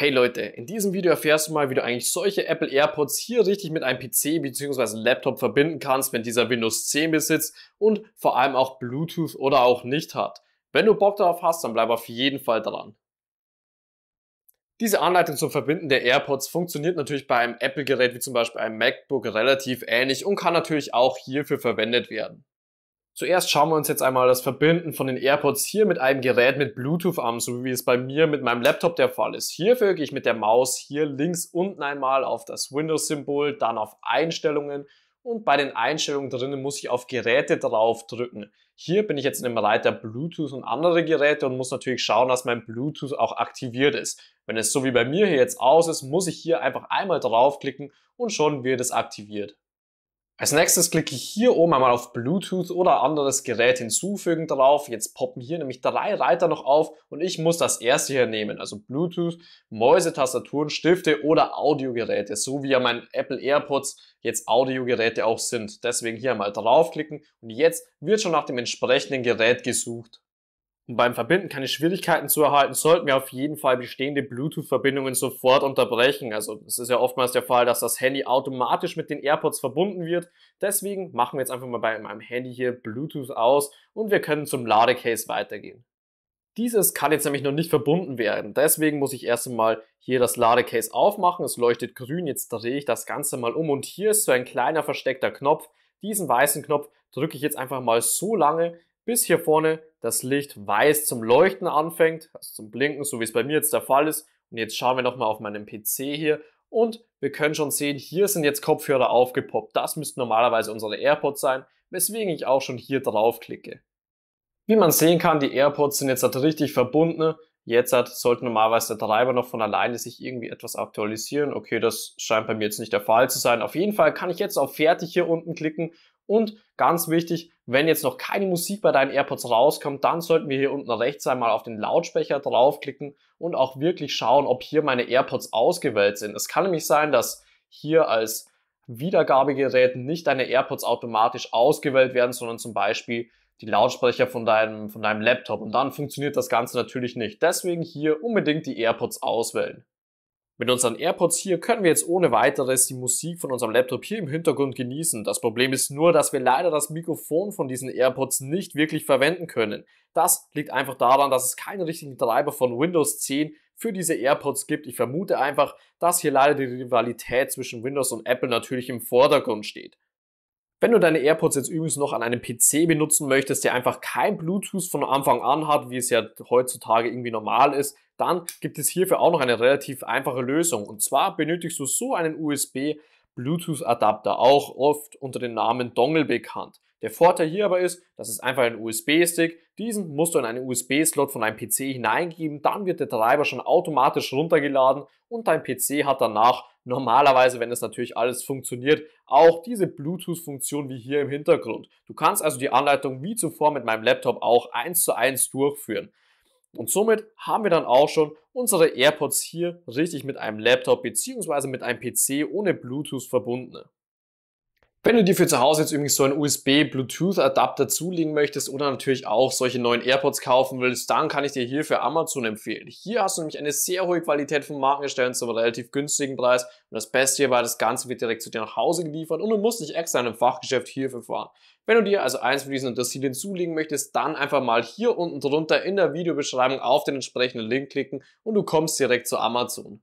Hey Leute, in diesem Video erfährst du mal, wie du eigentlich solche Apple AirPods hier richtig mit einem PC bzw. Laptop verbinden kannst, wenn dieser Windows 10 besitzt und vor allem auch Bluetooth oder auch nicht hat. Wenn du Bock darauf hast, dann bleib auf jeden Fall dran. Diese Anleitung zum Verbinden der AirPods funktioniert natürlich bei einem Apple-Gerät wie zum Beispiel einem MacBook relativ ähnlich und kann natürlich auch hierfür verwendet werden. Zuerst schauen wir uns jetzt einmal das Verbinden von den AirPods hier mit einem Gerät mit Bluetooth an, so wie es bei mir mit meinem Laptop der Fall ist. Hierfür gehe ich mit der Maus hier links unten einmal auf das Windows-Symbol, dann auf Einstellungen und bei den Einstellungen drinnen muss ich auf Geräte drauf drücken. Hier bin ich jetzt in dem Reiter Bluetooth und andere Geräte und muss natürlich schauen, dass mein Bluetooth auch aktiviert ist. Wenn es so wie bei mir hier jetzt aus ist, muss ich hier einfach einmal draufklicken und schon wird es aktiviert. Als nächstes klicke ich hier oben einmal auf Bluetooth oder anderes Gerät hinzufügen drauf. Jetzt poppen hier nämlich drei Reiter noch auf und ich muss das erste hier nehmen. Also Bluetooth, Mäuse, Tastaturen, Stifte oder Audiogeräte. So wie ja mein Apple AirPods jetzt Audiogeräte auch sind. Deswegen hier einmal draufklicken und jetzt wird schon nach dem entsprechenden Gerät gesucht. Um beim Verbinden keine Schwierigkeiten zu erhalten, sollten wir auf jeden Fall bestehende Bluetooth-Verbindungen sofort unterbrechen. Also es ist ja oftmals der Fall, dass das Handy automatisch mit den AirPods verbunden wird. Deswegen machen wir jetzt einfach mal bei meinem Handy hier Bluetooth aus und wir können zum Ladecase weitergehen. Dieses kann jetzt nämlich noch nicht verbunden werden. Deswegen muss ich erst einmal hier das Ladecase aufmachen. Es leuchtet grün. Jetzt drehe ich das Ganze mal um und hier ist so ein kleiner versteckter Knopf. Diesen weißen Knopf drücke ich jetzt einfach mal so lange, bis hier vorne das Licht weiß zum Leuchten anfängt, also zum Blinken, so wie es bei mir jetzt der Fall ist. Und jetzt schauen wir nochmal auf meinem PC hier und wir können schon sehen, hier sind jetzt Kopfhörer aufgepoppt. Das müssten normalerweise unsere AirPods sein, weswegen ich auch schon hier drauf klicke. Wie man sehen kann, die AirPods sind jetzt halt richtig verbunden. Jetzt halt sollte normalerweise der Treiber noch von alleine sich irgendwie etwas aktualisieren. Okay, das scheint bei mir jetzt nicht der Fall zu sein. Auf jeden Fall kann ich jetzt auf Fertig hier unten klicken und ganz wichtig, wenn jetzt noch keine Musik bei deinen AirPods rauskommt, dann sollten wir hier unten rechts einmal auf den Lautsprecher draufklicken und auch wirklich schauen, ob hier meine AirPods ausgewählt sind. Es kann nämlich sein, dass hier als Wiedergabegerät nicht deine AirPods automatisch ausgewählt werden, sondern zum Beispiel die Lautsprecher von deinem, von deinem Laptop. Und dann funktioniert das Ganze natürlich nicht. Deswegen hier unbedingt die AirPods auswählen. Mit unseren AirPods hier können wir jetzt ohne weiteres die Musik von unserem Laptop hier im Hintergrund genießen. Das Problem ist nur, dass wir leider das Mikrofon von diesen AirPods nicht wirklich verwenden können. Das liegt einfach daran, dass es keinen richtigen Treiber von Windows 10 für diese AirPods gibt. Ich vermute einfach, dass hier leider die Rivalität zwischen Windows und Apple natürlich im Vordergrund steht. Wenn du deine AirPods jetzt übrigens noch an einem PC benutzen möchtest, der einfach kein Bluetooth von Anfang an hat, wie es ja heutzutage irgendwie normal ist, dann gibt es hierfür auch noch eine relativ einfache Lösung. Und zwar benötigst du so einen USB Bluetooth Adapter, auch oft unter dem Namen Dongle bekannt. Der Vorteil hier aber ist, das ist einfach ein USB-Stick. Diesen musst du in einen USB-Slot von deinem PC hineingeben, dann wird der Treiber schon automatisch runtergeladen und dein PC hat danach normalerweise, wenn es natürlich alles funktioniert, auch diese Bluetooth-Funktion wie hier im Hintergrund. Du kannst also die Anleitung wie zuvor mit meinem Laptop auch eins zu eins durchführen. Und somit haben wir dann auch schon unsere AirPods hier richtig mit einem Laptop bzw. mit einem PC ohne Bluetooth verbunden. Wenn du dir für zu Hause jetzt übrigens so einen USB-Bluetooth-Adapter zulegen möchtest oder natürlich auch solche neuen AirPods kaufen willst, dann kann ich dir hier für Amazon empfehlen. Hier hast du nämlich eine sehr hohe Qualität von Markenherstellern zu einem relativ günstigen Preis. Und das Beste hierbei, das Ganze wird direkt zu dir nach Hause geliefert und du musst nicht extra in einem Fachgeschäft hierfür fahren. Wenn du dir also eins von diesen Intercilien zulegen möchtest, dann einfach mal hier unten drunter in der Videobeschreibung auf den entsprechenden Link klicken und du kommst direkt zu Amazon.